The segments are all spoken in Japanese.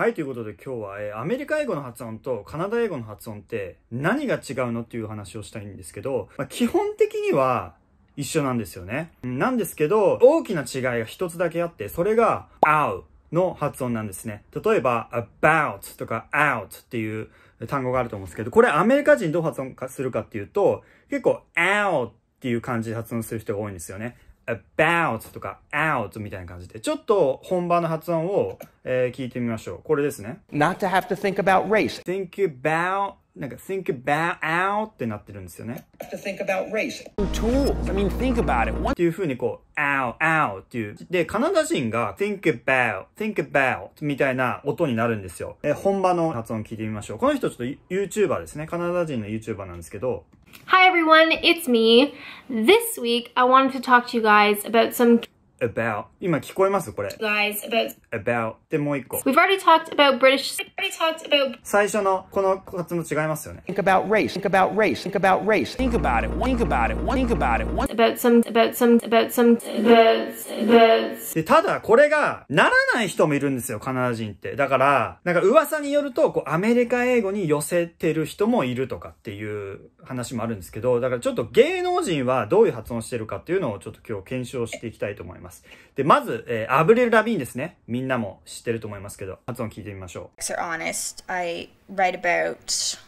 はい、ということで今日は、えー、アメリカ英語の発音とカナダ英語の発音って何が違うのっていう話をしたいんですけど、まあ、基本的には一緒なんですよね。なんですけど、大きな違いが一つだけあって、それが、合うの発音なんですね。例えば、about とか out っていう単語があると思うんですけど、これアメリカ人どう発音するかっていうと、結構 out っていう感じで発音する人が多いんですよね。about とか out みたいな感じで、ちょっと本場の発音を、えー、聞いてみましょう。これですね。Not to have to think about race. Think about なんか think about out ってなってるんですよね。To think about race. Tools. I mean, think about it. What... っていう風にこう、out, out っていう。で、カナダ人が think about, think about みたいな音になるんですよ。えー、本場の発音聞いてみましょう。この人ちょっと YouTuber ですね。カナダ人の YouTuber なんですけど。Hi everyone, it's me. This week I wanted to talk to you guys about some about 今聞こえますこれ lies about about でもう一個 We've already talked about British We've already talked about 最初のこの発音違いますよね Think about race Think about race Think about race Think about it Think about it Think about it About some About some About some About About でただこれがならない人もいるんですよカナダ人ってだからなんか噂によるとこうアメリカ英語に寄せてる人もいるとかっていう話もあるんですけどだからちょっと芸能人はどういう発音してるかっていうのをちょっと今日検証していきたいと思いますます。で、まず、えー、アブリル・ラビーンですね。みんなも知ってると思いますけど、発音聞いてみましょう。s a honest. I write about.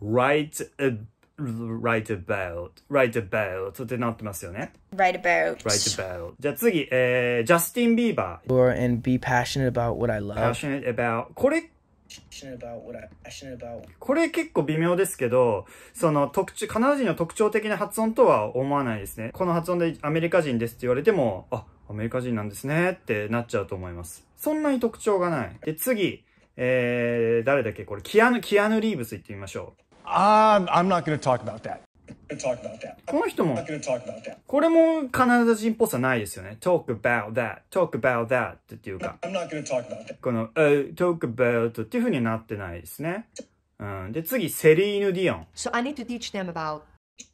Write, a, write about. Write about ってなってますよね。Write about. Write about. じゃあ次、えー、ジャスティン・ビーバー。Or and be passionate about what I love. Passionate about. これこれ結構微妙ですけど、その特徴、カナダ人の特徴的な発音とは思わないですね。この発音でアメリカ人ですって言われても、あ、アメリカ人なんですねってなっちゃうと思います。そんなに特徴がない。で、次、えー、誰だっけこれ、キアヌ、キアヌ・リーブス行ってみましょう。あー、I'm not gonna talk about that. この人も、これもカナダ人っぽさないですよね。talk about that, talk about that っていうか、この、uh, talk about っていうふうになってないですね。うん、で、次、セリーヌ・ディオン。So I need to teach them about,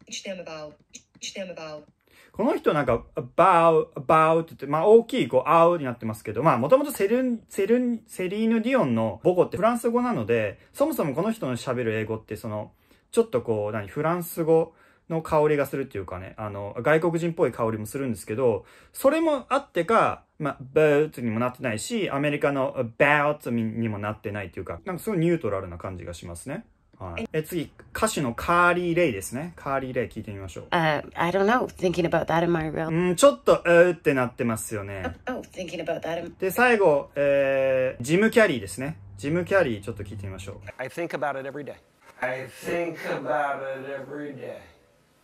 teach them about, teach them about この人なんか、about, about って、まあ大きい、こう、アうになってますけど、まあもともとセルン、セルン、セリーヌ・ディオンの母語ってフランス語なので、そもそもこの人の喋る英語ってその、ちょっとこう、何、フランス語の香りがするっていうかね、あの、外国人っぽい香りもするんですけど、それもあってか、まあ、bout にもなってないし、アメリカの about にもなってないっていうか、なんかすごいニュートラルな感じがしますね。はい、え次歌手のカーリー・レイですねカーリー・レイ聞いてみましょう、uh, I don't know thinking about that in my real んちょっとうってなってますよね、oh, oh, thinking about that in... で最後、えー、ジム・キャリーですねジム・キャリーちょっと聞いてみましょう I think about it every day I think about it every day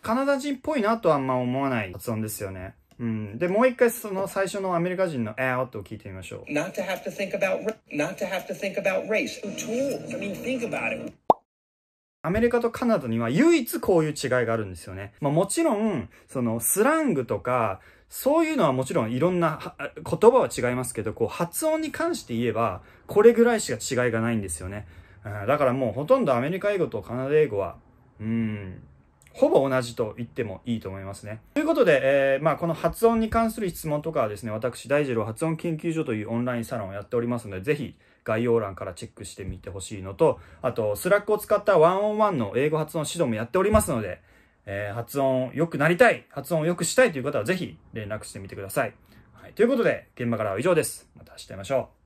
カナダ人っぽいなとはあんま思わない発音ですよねうん、でもう一回その最初のアメリカ人の「えーっと」を聞いてみましょうアメリカとカナダには唯一こういう違いがあるんですよね。まあ、もちろん、そのスラングとか、そういうのはもちろんいろんな言葉は違いますけど、こう発音に関して言えば、これぐらいしか違いがないんですよね。だからもうほとんどアメリカ英語とカナダ英語は、うん、ほぼ同じと言ってもいいと思いますね。ということで、えー、まあ、この発音に関する質問とかはですね、私、大二郎発音研究所というオンラインサロンをやっておりますので、ぜひ概要欄からチェックしてみてほしいのと、あと、スラックを使ったワンオンワンの英語発音指導もやっておりますので、えー、発音良くなりたい、発音を良くしたいという方はぜひ連絡してみてください。はい、ということで、現場からは以上です。また明日会いましょう。